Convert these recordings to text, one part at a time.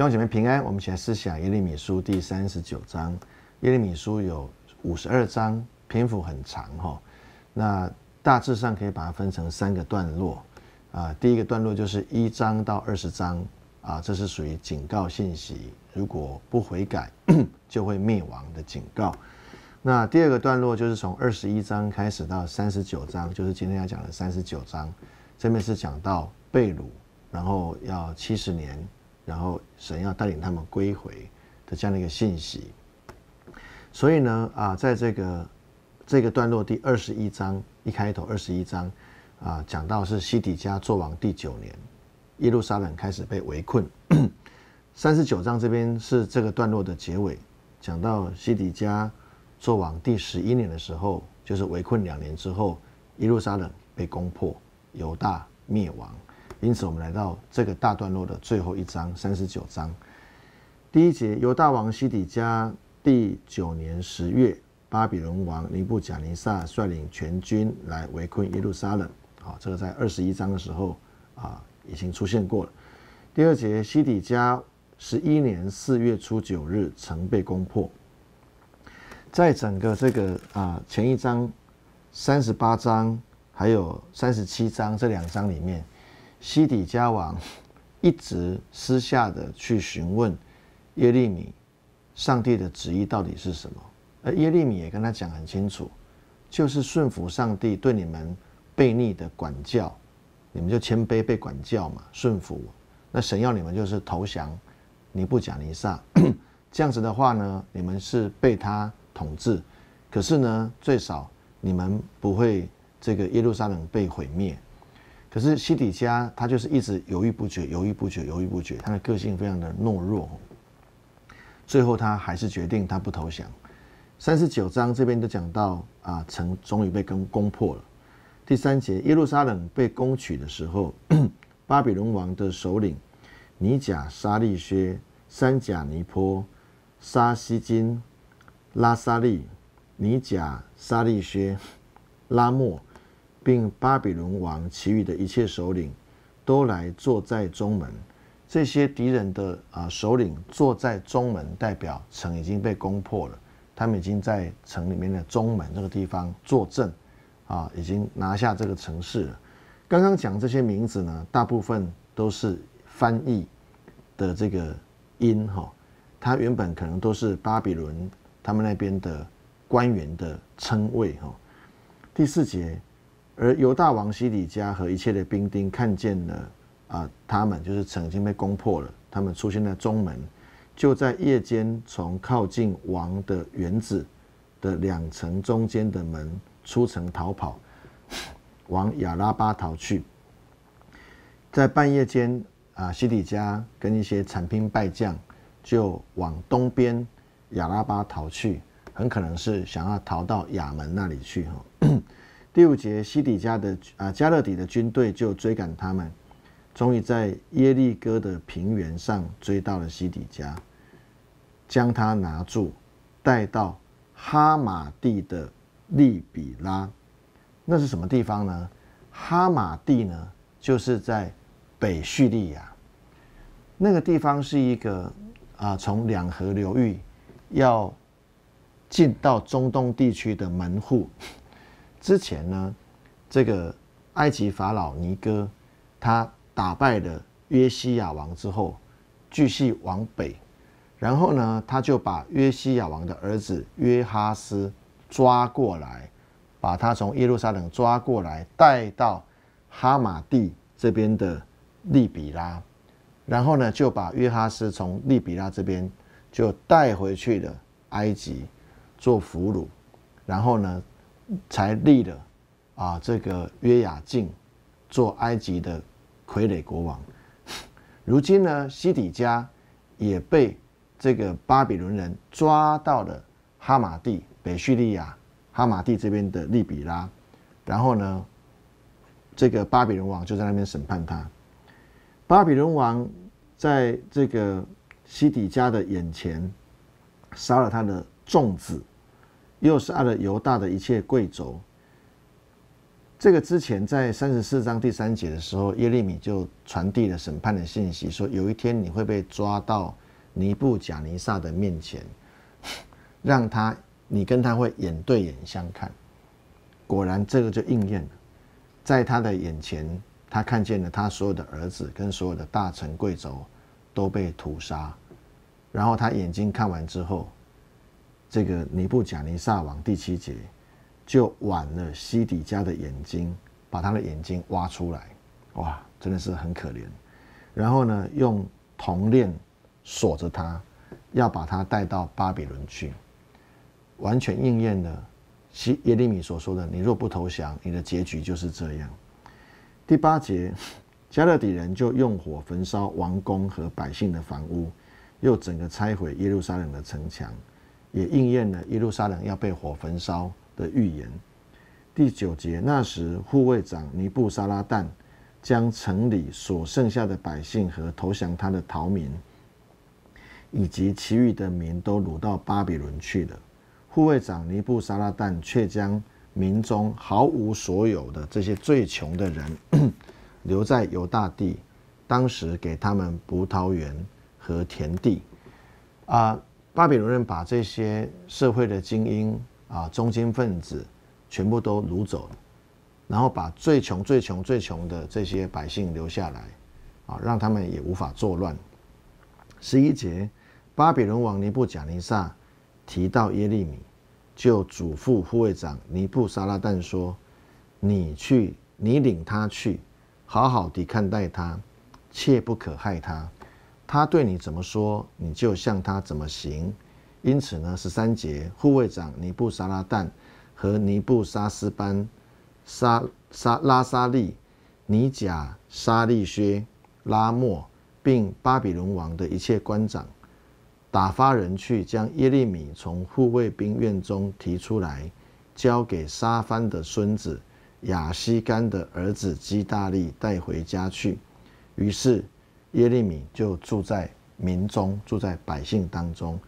希兄姐妹平安，我们起来思想耶利米书第三十九章。耶利米书有五十二章，篇幅很长哈。那大致上可以把它分成三个段落啊。第一个段落就是一章到二十章啊，这是属于警告信息，如果不悔改 就会灭亡的警告。那第二个段落就是从二十一章开始到三十九章，就是今天要讲的三十九章，这边是讲到被掳，然后要七十年。然后神要带领他们归回的这样的一个信息，所以呢啊，在这个这个段落第二十一章一开头，二十一章啊讲到是西底家作王第九年，耶路撒冷开始被围困。三十九章这边是这个段落的结尾，讲到西底家作王第十一年的时候，就是围困两年之后，耶路撒冷被攻破，犹大灭亡。因此，我们来到这个大段落的最后一章，三十九章，第一节：由大王西底家第九年十月，巴比伦王尼布贾尼撒率领全军来围困耶路撒冷。好，这个在二十一章的时候啊，已经出现过了。第二节：西底家十一年四月初九日曾被攻破。在整个这个啊前一章三十八章，还有三十七章这两章里面。西底家王一直私下的去询问耶利米，上帝的旨意到底是什么？而耶利米也跟他讲很清楚，就是顺服上帝对你们悖逆的管教，你们就谦卑被管教嘛，顺服那神要你们就是投降尼布甲尼撒，这样子的话呢，你们是被他统治，可是呢，最少你们不会这个耶路撒冷被毁灭。可是西底家他就是一直犹豫不决，犹豫不决，犹豫不决。他的个性非常的懦弱，最后他还是决定他不投降。三十九章这边都讲到啊，城终于被攻攻破了。第三节耶路撒冷被攻取的时候，巴比伦王的首领尼甲沙利薛、三甲尼坡、沙西金、拉沙利、尼甲沙利薛、拉莫。并巴比伦王其余的一切首领都来坐在中门。这些敌人的啊首领坐在中门，代表城已经被攻破了。他们已经在城里面的中门这个地方坐镇，啊，已经拿下这个城市了。刚刚讲这些名字呢，大部分都是翻译的这个音哈。它原本可能都是巴比伦他们那边的官员的称谓哈。第四节。而犹大王西底家和一切的兵丁看见了啊，他们就是曾经被攻破了，他们出现在中门，就在夜间从靠近王的园子的两层中间的门出城逃跑，往亚拉巴逃去。在半夜间啊，西底家跟一些残兵败将就往东边亚拉巴逃去，很可能是想要逃到亚门那里去哈。第五节，西底家的啊加勒底的军队就追赶他们，终于在耶利哥的平原上追到了西底家，将他拿住，带到哈马蒂的利比拉。那是什么地方呢？哈马蒂呢，就是在北叙利亚，那个地方是一个啊从两河流域要进到中东地区的门户。之前呢，这个埃及法老尼哥，他打败了约西亚王之后，继续往北，然后呢，他就把约西亚王的儿子约哈斯抓过来，把他从耶路撒冷抓过来，带到哈马蒂这边的利比拉，然后呢，就把约哈斯从利比拉这边就带回去了埃及做俘虏，然后呢。才立了啊，这个约雅敬做埃及的傀儡国王。如今呢，西底家也被这个巴比伦人抓到了哈马蒂北叙利亚哈马蒂这边的利比拉，然后呢，这个巴比伦王就在那边审判他。巴比伦王在这个西底家的眼前杀了他的众子。又是杀了犹大的一切贵族。这个之前在三十四章第三节的时候，耶利米就传递了审判的信息，说有一天你会被抓到尼布贾尼撒的面前，让他你跟他会眼对眼相看。果然，这个就应验了。在他的眼前，他看见了他所有的儿子跟所有的大臣贵族都被屠杀。然后他眼睛看完之后。这个尼布贾尼撒王第七节就挽了西底家的眼睛，把他的眼睛挖出来，哇，真的是很可怜。然后呢，用铜链锁着他，要把他带到巴比伦去，完全应验了耶利米所说的：“你若不投降，你的结局就是这样。”第八节，加勒底人就用火焚烧王宫和百姓的房屋，又整个拆毁耶路撒冷的城墙。也应验了耶路撒冷要被火焚烧的预言。第九节，那时护卫长尼布沙拉旦将城里所剩下的百姓和投降他的逃民，以及其余的民，都掳到巴比伦去了。护卫长尼布沙拉旦却将民中毫无所有的这些最穷的人 留在犹大地，当时给他们葡萄园和田地。啊。巴比伦人把这些社会的精英啊、中间分子全部都掳走了，然后把最穷、最穷、最穷的这些百姓留下来，啊，让他们也无法作乱。十一节，巴比伦王尼布贾尼撒提到耶利米，就嘱咐护卫长尼布沙拉旦说：“你去，你领他去，好好地看待他，切不可害他。”他对你怎么说，你就向他怎么行。因此呢，十三节，护卫长尼布沙拉旦和尼布沙斯班、沙沙拉沙利、尼甲沙利薛、拉莫，并巴比伦王的一切官长，打发人去将耶利米从护卫兵院中提出来，交给沙番的孙子亚西干的儿子基大利带回家去。于是。耶利米就住在民中，住在百姓当中。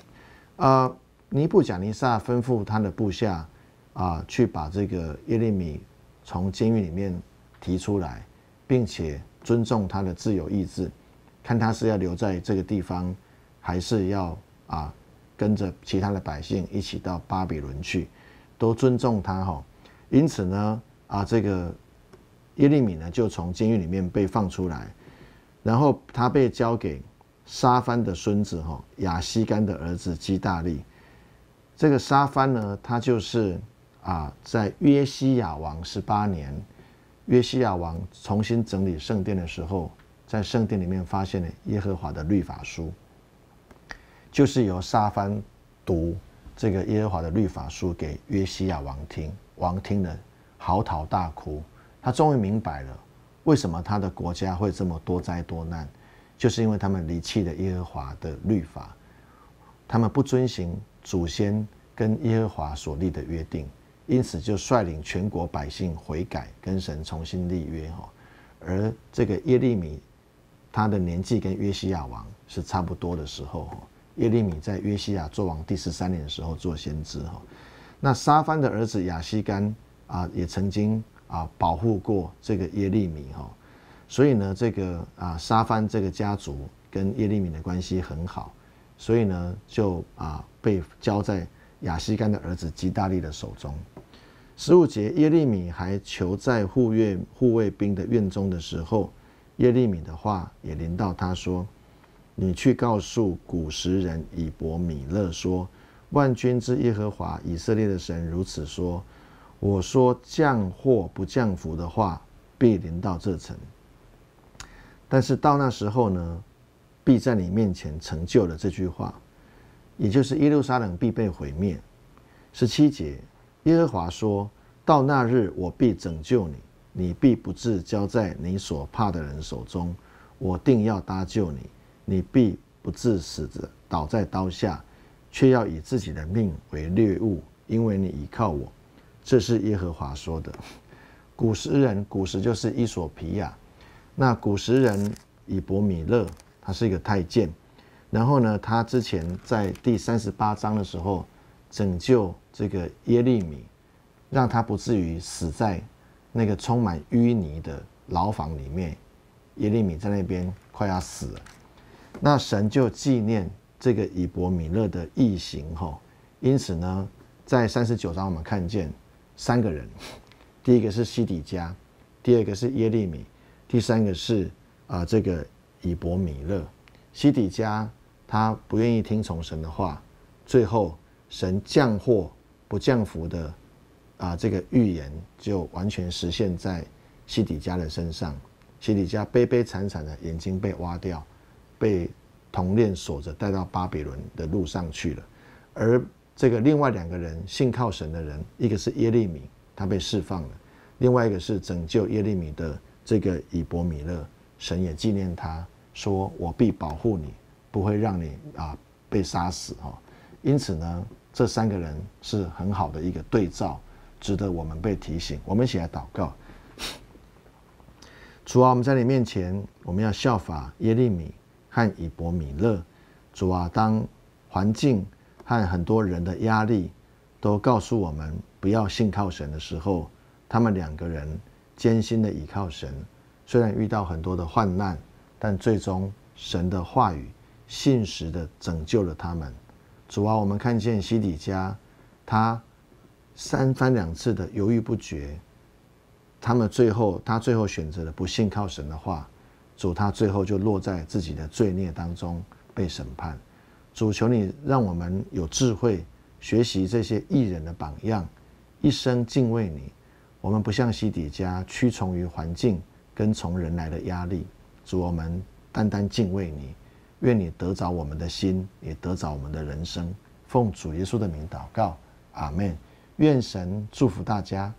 啊，尼布贾尼撒吩咐他的部下啊，去把这个耶利米从监狱里面提出来，并且尊重他的自由意志，看他是要留在这个地方，还是要啊跟着其他的百姓一起到巴比伦去，都尊重他哈。因此呢，啊，这个耶利米呢，就从监狱里面被放出来。然后他被交给沙番的孙子哈雅西干的儿子基大利。这个沙番呢，他就是啊，在约西亚王十八年，约西亚王重新整理圣殿的时候，在圣殿里面发现了耶和华的律法书。就是由沙番读这个耶和华的律法书给约西亚王听，王听了嚎啕大哭，他终于明白了。为什么他的国家会这么多灾多难？就是因为他们离弃了耶和华的律法，他们不遵行祖先跟耶和华所立的约定，因此就率领全国百姓悔改，跟神重新立约。哈，而这个耶利米，他的年纪跟约西亚王是差不多的时候，哈，耶利米在约西亚做王第十三年的时候做先知。哈，那沙番的儿子亚西干啊，也曾经。啊，保护过这个耶利米哈，所以呢，这个啊沙番这个家族跟耶利米的关系很好，所以呢，就啊被交在亚西干的儿子基大利的手中。十五节，耶利米还求在护卫护卫兵的院中的时候，耶利米的话也临到他说：“你去告诉古时人以伯米勒说，万军之耶和华以色列的神如此说。”我说降祸不降福的话，必临到这城。但是到那时候呢，必在你面前成就了这句话，也就是耶路撒冷必被毁灭。十七节，耶和华说：“到那日，我必拯救你，你必不至交在你所怕的人手中。我定要搭救你，你必不至死着倒在刀下，却要以自己的命为猎物，因为你依靠我。”这是耶和华说的。古时人，古时就是伊索皮亚。那古时人以伯米勒，他是一个太监。然后呢，他之前在第三十八章的时候，拯救这个耶利米，让他不至于死在那个充满淤泥的牢房里面。耶利米在那边快要死了，那神就纪念这个以伯米勒的异行吼。因此呢，在三十九章我们看见。三个人，第一个是西底家，第二个是耶利米，第三个是啊这个以伯米勒。西底家他不愿意听从神的话，最后神降祸不降福的啊这个预言就完全实现，在西底家的身上。西底家悲悲惨惨的眼睛被挖掉，被铜链锁着带到巴比伦的路上去了，而。这个另外两个人信靠神的人，一个是耶利米，他被释放了；另外一个是拯救耶利米的这个以伯米勒，神也纪念他，说我必保护你，不会让你啊被杀死啊。因此呢，这三个人是很好的一个对照，值得我们被提醒。我们一起来祷告：主啊，我们在你面前，我们要效法耶利米和以伯米勒。主啊，当环境和很多人的压力，都告诉我们不要信靠神的时候，他们两个人艰辛的倚靠神，虽然遇到很多的患难，但最终神的话语信实的拯救了他们。主啊，我们看见西底家，他三番两次的犹豫不决，他们最后他最后选择了不信靠神的话，主他最后就落在自己的罪孽当中被审判。主求你让我们有智慧，学习这些艺人的榜样，一生敬畏你。我们不像西底家屈从于环境，跟从人来的压力。主我们单单敬畏你，愿你得着我们的心，也得着我们的人生。奉主耶稣的名祷告，阿门。愿神祝福大家。